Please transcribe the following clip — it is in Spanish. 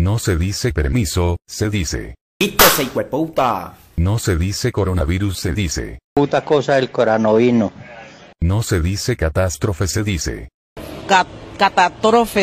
No se dice permiso, se dice. No se dice coronavirus, se dice. Puta cosa del coranovino. No se dice catástrofe, se dice. Catástrofe.